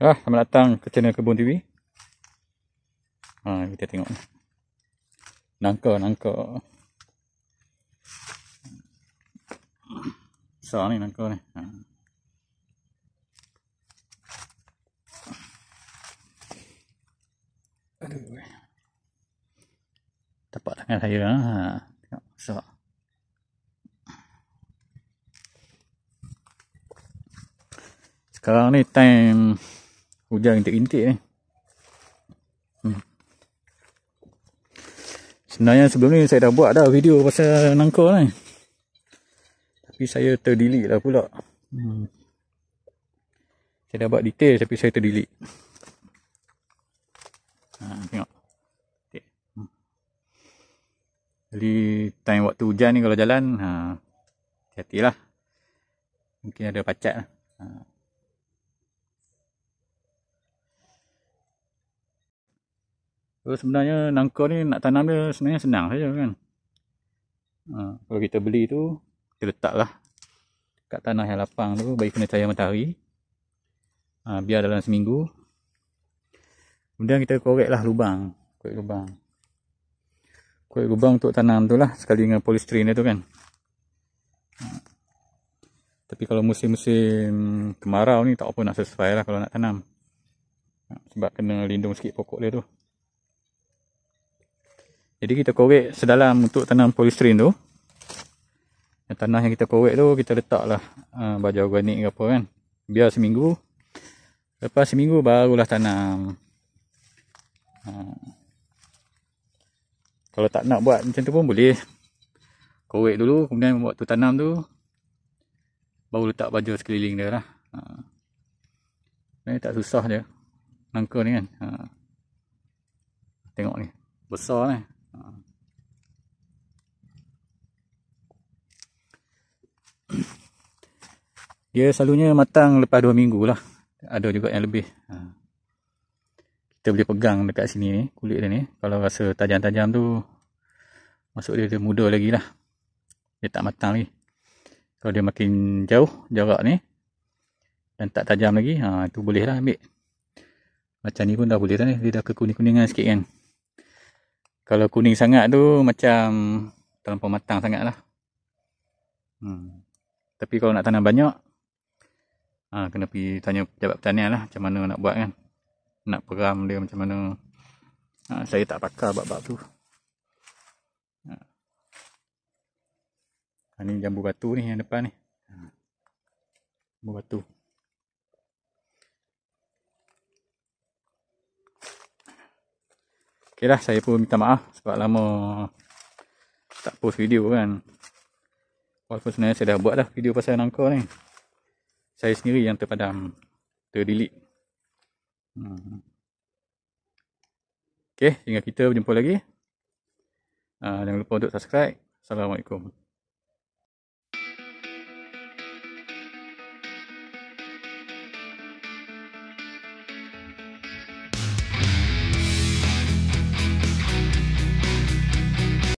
Ah, sama datang ke channel Kebun TV. Ha, ah, kita tengok. Nangka, nangka. So, ni nangka ni. Ha. Aduh. Tepat tangan saya lah. Ha. Tengok, besar. Sekarang ni time Hujan intik-intik ni. Hmm. Sebenarnya sebelum ni saya dah buat dah video pasal nangka ni. Tapi saya terdelete lah pula. Hmm. Saya dah buat detail tapi saya terdelete. Ha, tengok. Hmm. Jadi time waktu hujan ni kalau jalan ha hati lah. Mungkin ada pacat lah. Ha. So sebenarnya nangka ni nak tanam dia sebenarnya senang saja kan. Ha, kalau kita beli tu, kita letaklah kat tanah yang lapang tu bagi kena cahaya matahari. Ha, biar dalam seminggu. Kemudian kita koreklah lubang. Korek lubang. Korek lubang untuk tanam tu lah sekali dengan polystyrene dia tu kan. Ha. Tapi kalau musim-musim kemarau ni tak apa nak sesuai lah kalau nak tanam. Ha, sebab kena lindung sikit pokok dia tu. Jadi kita korek sedalam untuk tanam polystyrene tu. Yang tanah yang kita korek tu kita letaklah uh, ah, baja organik ke apa kan. Biar seminggu. Lepas seminggu barulah tanam. Uh, kalau tak nak buat macam tu pun boleh. Korek dulu kemudian waktu tanam tu. Baru letak baja sekeliling dia lah. Uh, tak susah je. Nangka ni kan. Uh, tengok ni. Besar lah. Kan? Dia selalunya matang lepas 2 minggu lah. Ada juga yang lebih. Ha. Kita boleh pegang dekat sini ni. Kulit dia ni. Kalau rasa tajam-tajam tu. Masuk dia, dia muda lagi lah. Dia tak matang lagi. Kalau dia makin jauh jarak ni. Dan tak tajam lagi. Ha, tu boleh lah ambil. Macam ni pun dah boleh lah ni. Dia dah kekuning-kuningan sikit kan. Kalau kuning sangat tu. Macam terlampau matang sangat lah. Hmm. Tapi kalau nak tanam banyak ha, kena pergi tanya pejabat pertanian lah macam mana nak buat kan nak peram dia macam mana ha, saya tak pakar bab-bab tu ha. ha ni jambu batu ni yang depan ni ha. jambu batu ok lah saya pun minta maaf sebab lama tak post video kan walaupun sebenarnya saya dah buat dah video pasal nangka ni saya sendiri yang terpadam terdilik. hmm. ok, hingga kita berjumpa lagi uh, jangan lupa untuk subscribe Assalamualaikum